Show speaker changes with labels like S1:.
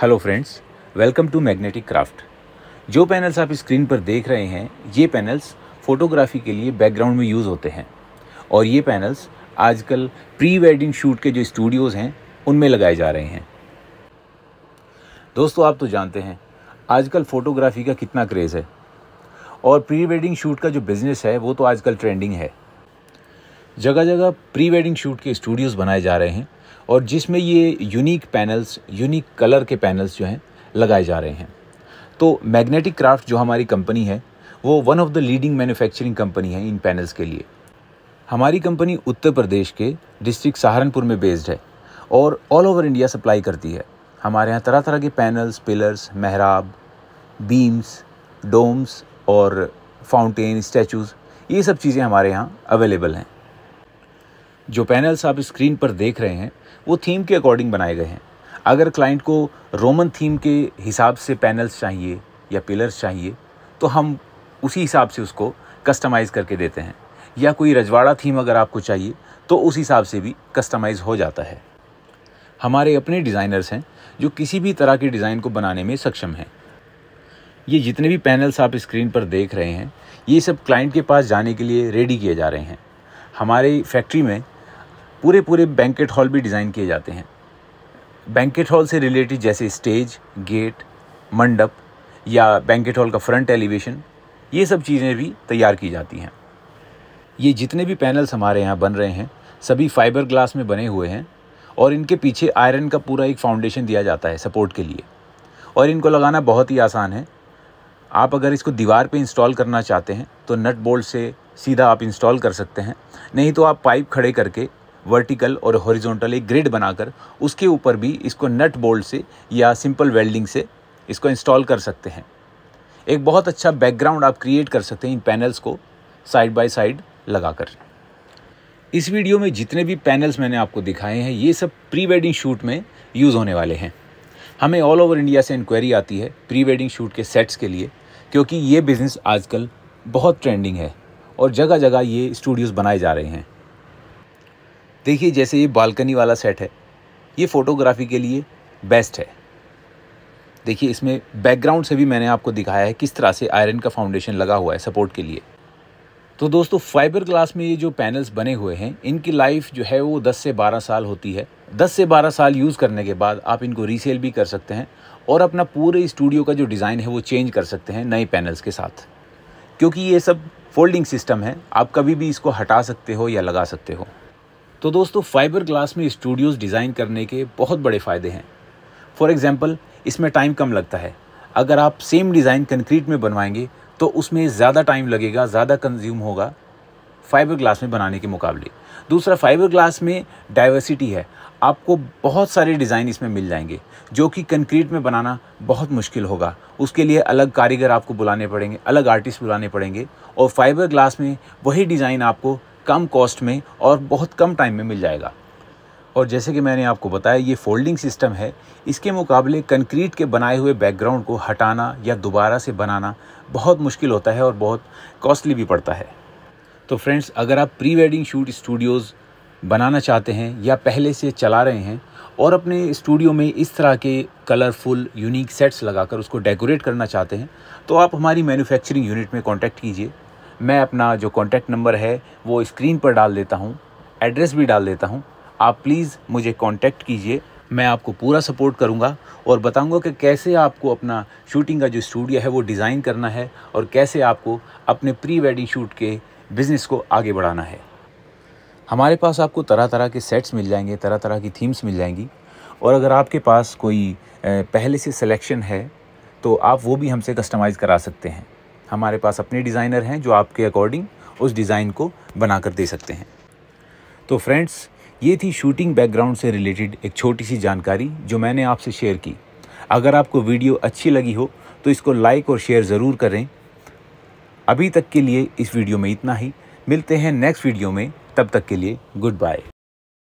S1: hello friends welcome to magnetic craft जो panels आप screen पर देख रहे हैं ये पैनल्स फोटोग्राफी के लिए बैकग्राउंड में यूज़ होते हैं और ये पैनल्स आजकल प्री वेडिंग शूट के जो स्टूडियोज़ हैं उनमें लगाए जा रहे हैं दोस्तों आप तो जानते हैं आजकल फ़ोटोग्राफी का कितना क्रेज़ है और प्री वेडिंग शूट का जो बिज़नेस है वो तो आजकल ट्रेंडिंग है जगह जगह प्री वेडिंग शूट के स्टूडियोज़ बनाए जा रहे हैं और जिसमें ये यूनिक पैनल्स यूनिक कलर के पैनल्स जो हैं लगाए जा रहे हैं तो मैग्नेटिक क्राफ्ट जो हमारी कंपनी है वो one of the leading manufacturing company है इन पैनल्स के लिए हमारी कंपनी उत्तर प्रदेश के डिस्ट्रिक्ट सहारनपुर में बेस्ड है और ऑल ओवर इंडिया सप्लाई करती है हमारे यहाँ तरह तरह के पैनल्स पिलर्स मेहराब बीम्स डोम्स और फाउंटेन स्टैचूज़ ये सब चीज़ें हमारे यहाँ अवेलेबल हैं जो पैनल्स आप स्क्रीन पर देख रहे हैं वो थीम के अकॉर्डिंग बनाए गए हैं अगर क्लाइंट को रोमन थीम के हिसाब से पैनल्स चाहिए या पिलर्स चाहिए तो हम उसी हिसाब से उसको कस्टमाइज़ करके देते हैं या कोई रजवाड़ा थीम अगर आपको चाहिए तो उस हिसाब से भी कस्टमाइज़ हो जाता है हमारे अपने डिज़ाइनर्स हैं जो किसी भी तरह के डिज़ाइन को बनाने में सक्षम हैं ये जितने भी पैनल्स आप स्क्रीन पर देख रहे हैं ये सब क्लाइंट के पास जाने के लिए रेडी किए जा रहे हैं हमारे फैक्ट्री में पूरे पूरे बैंकेट हॉल भी डिज़ाइन किए जाते हैं बैंकेट हॉल से रिलेटेड जैसे स्टेज गेट मंडप या बैंकेट हॉल का फ्रंट एलिवेशन ये सब चीज़ें भी तैयार की जाती हैं ये जितने भी पैनल्स हमारे यहाँ बन रहे हैं सभी फाइबर ग्लास में बने हुए हैं और इनके पीछे आयरन का पूरा एक फाउंडेशन दिया जाता है सपोर्ट के लिए और इनको लगाना बहुत ही आसान है आप अगर इसको दीवार पे इंस्टॉल करना चाहते हैं तो नट बोल्ट से सीधा आप इंस्टॉल कर सकते हैं नहीं तो आप पाइप खड़े करके वर्टिकल और हॉरिजॉन्टल एक ग्रिड बनाकर उसके ऊपर भी इसको नट बोल्ट से या सिंपल वेल्डिंग से इसको इंस्टॉल कर सकते हैं एक बहुत अच्छा बैकग्राउंड आप क्रिएट कर सकते हैं इन पैनल्स को साइड बाय साइड लगाकर इस वीडियो में जितने भी पैनल्स मैंने आपको दिखाए हैं ये सब प्री वेडिंग शूट में यूज़ होने वाले हैं हमें ऑल ओवर इंडिया से इंक्वायरी आती है प्री वेडिंग शूट के सेट्स के लिए क्योंकि ये बिज़नेस आजकल बहुत ट्रेंडिंग है और जगह जगह ये स्टूडियोज़ बनाए जा रहे हैं देखिए जैसे ये बालकनी वाला सेट है ये फ़ोटोग्राफी के लिए बेस्ट है देखिए इसमें बैकग्राउंड से भी मैंने आपको दिखाया है किस तरह से आयरन का फाउंडेशन लगा हुआ है सपोर्ट के लिए तो दोस्तों फाइबर ग्लास में ये जो पैनल्स बने हुए हैं इनकी लाइफ जो है वो 10 से 12 साल होती है 10 से 12 साल यूज़ करने के बाद आप इनको रीसेल भी कर सकते हैं और अपना पूरे स्टूडियो का जो डिज़ाइन है वो चेंज कर सकते हैं नए पैनल्स के साथ क्योंकि ये सब फोल्डिंग सिस्टम है आप कभी भी इसको हटा सकते हो या लगा सकते हो तो दोस्तों फाइबर ग्लास में स्टूडियोज़ डिज़ाइन करने के बहुत बड़े फ़ायदे हैं फॉर एग्ज़ाम्पल इसमें टाइम कम लगता है अगर आप सेम डिज़ाइन कंक्रीट में बनवाएंगे तो उसमें ज़्यादा टाइम लगेगा ज़्यादा कंज्यूम होगा फाइबर ग्लास में बनाने के मुकाबले दूसरा फाइबर ग्लास में डाइवर्सिटी है आपको बहुत सारे डिज़ाइन इसमें मिल जाएंगे जो कि कंक्रीट में बनाना बहुत मुश्किल होगा उसके लिए अलग कारीगर आपको बुलाने पड़ेंगे अलग आर्टिस्ट बुलाने पड़ेंगे और फाइबर ग्लास में वही डिज़ाइन आपको कम कॉस्ट में और बहुत कम टाइम में मिल जाएगा और जैसे कि मैंने आपको बताया ये फोल्डिंग सिस्टम है इसके मुकाबले कंक्रीट के बनाए हुए बैकग्राउंड को हटाना या दोबारा से बनाना बहुत मुश्किल होता है और बहुत कॉस्टली भी पड़ता है तो फ्रेंड्स अगर आप प्री वेडिंग शूट स्टूडियोज़ बनाना चाहते हैं या पहले से चला रहे हैं और अपने स्टूडियो में इस तरह के कलरफुल यूनिक सेट्स लगाकर उसको डेकोरेट करना चाहते हैं तो आप हमारी मैन्युफैक्चरिंग यूनिट में कांटेक्ट कीजिए मैं अपना जो कॉन्टैक्ट नंबर है वो स्क्रीन पर डाल देता हूँ एड्रेस भी डाल देता हूँ आप प्लीज़ मुझे कॉन्टैक्ट कीजिए मैं आपको पूरा सपोर्ट करूँगा और बताऊँगा कि कैसे आपको अपना शूटिंग का जो स्टूडियो है वो डिज़ाइन करना है और कैसे आपको अपने प्री वेडिंग शूट के बिज़नेस को आगे बढ़ाना है हमारे पास आपको तरह तरह के सेट्स मिल जाएंगे तरह तरह की थीम्स मिल जाएंगी और अगर आपके पास कोई पहले से सिलेक्शन है तो आप वो भी हमसे कस्टमाइज़ करा सकते हैं हमारे पास अपने डिज़ाइनर हैं जो आपके अकॉर्डिंग उस डिज़ाइन को बनाकर दे सकते हैं तो फ्रेंड्स ये थी शूटिंग बैकग्राउंड से रिलेटेड एक छोटी सी जानकारी जो मैंने आपसे शेयर की अगर आपको वीडियो अच्छी लगी हो तो इसको लाइक और शेयर ज़रूर करें अभी तक के लिए इस वीडियो में इतना ही मिलते हैं नेक्स्ट वीडियो में तब तक के लिए गुड बाय